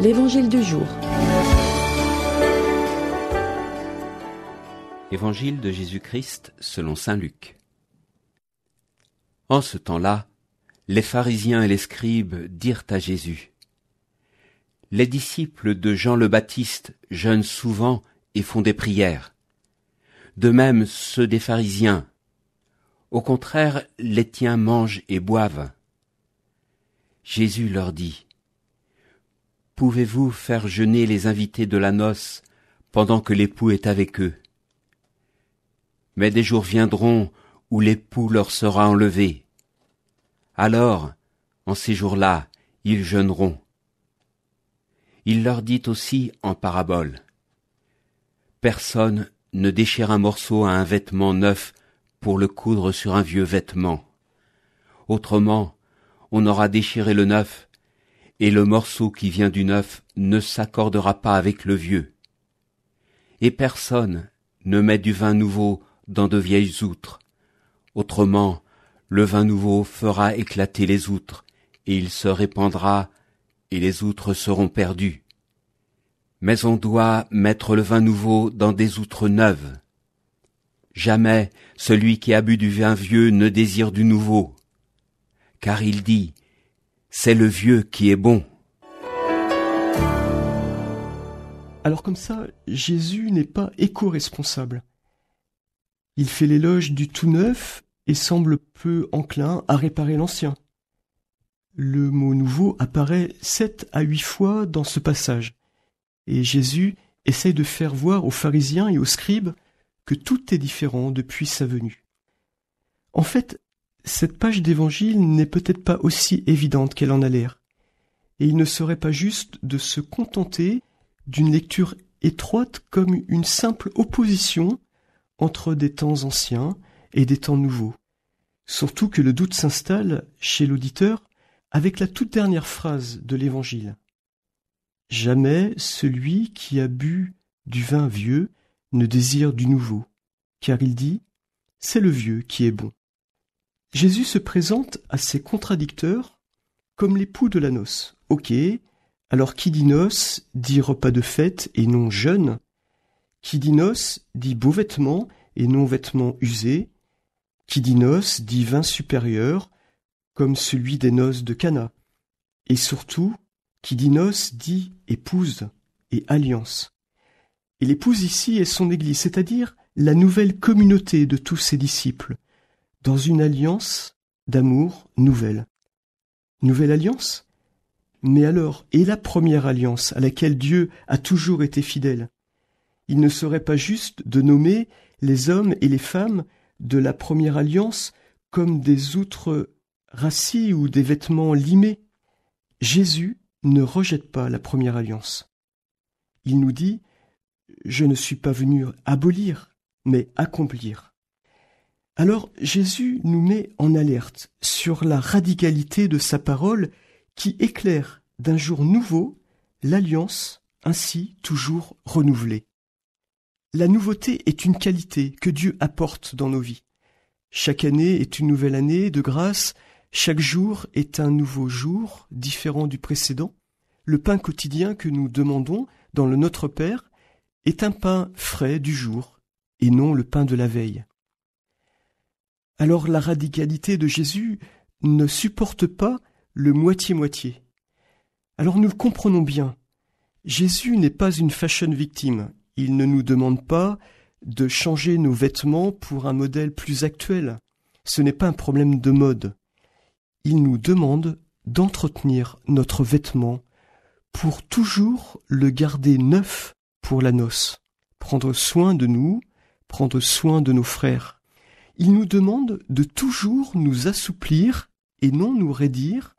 L'Évangile du jour. Évangile de Jésus-Christ selon Saint Luc. En ce temps-là, les pharisiens et les scribes dirent à Jésus, Les disciples de Jean le Baptiste jeûnent souvent et font des prières. De même ceux des pharisiens. Au contraire, les tiens mangent et boivent. Jésus leur dit, Pouvez-vous faire jeûner les invités de la noce pendant que l'époux est avec eux Mais des jours viendront où l'époux leur sera enlevé. Alors, en ces jours-là, ils jeûneront. Il leur dit aussi en parabole, Personne ne déchire un morceau à un vêtement neuf pour le coudre sur un vieux vêtement. Autrement, on aura déchiré le neuf, et le morceau qui vient du neuf ne s'accordera pas avec le vieux. Et personne ne met du vin nouveau dans de vieilles outres. Autrement, le vin nouveau fera éclater les outres, et il se répandra, et les outres seront perdues. Mais on doit mettre le vin nouveau dans des outres neuves. Jamais celui qui a bu du vin vieux ne désire du nouveau. Car il dit, c'est le vieux qui est bon. Alors comme ça, Jésus n'est pas éco-responsable. Il fait l'éloge du tout neuf et semble peu enclin à réparer l'ancien. Le mot nouveau apparaît sept à huit fois dans ce passage, et Jésus essaye de faire voir aux pharisiens et aux scribes que tout est différent depuis sa venue. En fait, cette page d'évangile n'est peut-être pas aussi évidente qu'elle en a l'air, et il ne serait pas juste de se contenter d'une lecture étroite comme une simple opposition entre des temps anciens et des temps nouveaux. Surtout que le doute s'installe chez l'auditeur avec la toute dernière phrase de l'Évangile. Jamais celui qui a bu du vin vieux ne désire du nouveau, car il dit C'est le vieux qui est bon. Jésus se présente à ses contradicteurs comme l'époux de la noce. Ok, alors qui dit noce dit repas de fête et non jeûne. Qui dit noce dit beaux vêtements et non vêtements usés. Qui dit noce dit vin supérieur, comme celui des noces de Cana. Et surtout, qui dit noce dit épouse et alliance. Et l'épouse ici est son Église, c'est-à-dire la nouvelle communauté de tous ses disciples, dans une alliance d'amour nouvelle. Nouvelle alliance Mais alors, et la première alliance à laquelle Dieu a toujours été fidèle Il ne serait pas juste de nommer les hommes et les femmes de la première alliance comme des outres rassis ou des vêtements limés. Jésus ne rejette pas la première alliance. Il nous dit Je ne suis pas venu abolir, mais accomplir. Alors Jésus nous met en alerte sur la radicalité de sa parole qui éclaire d'un jour nouveau l'alliance ainsi toujours renouvelée. La nouveauté est une qualité que Dieu apporte dans nos vies. Chaque année est une nouvelle année de grâce, chaque jour est un nouveau jour, différent du précédent. Le pain quotidien que nous demandons dans le Notre Père est un pain frais du jour, et non le pain de la veille. Alors la radicalité de Jésus ne supporte pas le moitié-moitié. Alors nous le comprenons bien. Jésus n'est pas une fashion victime. Il ne nous demande pas de changer nos vêtements pour un modèle plus actuel. Ce n'est pas un problème de mode. Il nous demande d'entretenir notre vêtement pour toujours le garder neuf pour la noce, prendre soin de nous, prendre soin de nos frères. Il nous demande de toujours nous assouplir et non nous raidir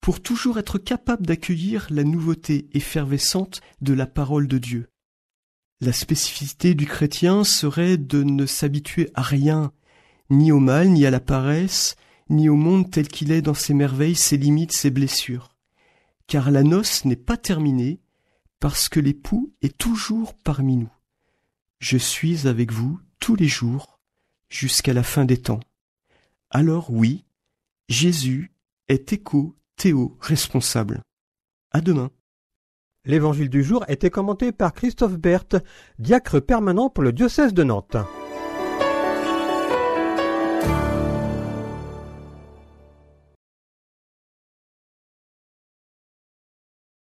pour toujours être capable d'accueillir la nouveauté effervescente de la parole de Dieu. La spécificité du chrétien serait de ne s'habituer à rien, ni au mal, ni à la paresse, ni au monde tel qu'il est dans ses merveilles, ses limites, ses blessures. Car la noce n'est pas terminée, parce que l'époux est toujours parmi nous. Je suis avec vous tous les jours jusqu'à la fin des temps. Alors oui, Jésus est éco théo responsable. À demain. L'évangile du jour était commenté par Christophe Berthe, diacre permanent pour le diocèse de Nantes.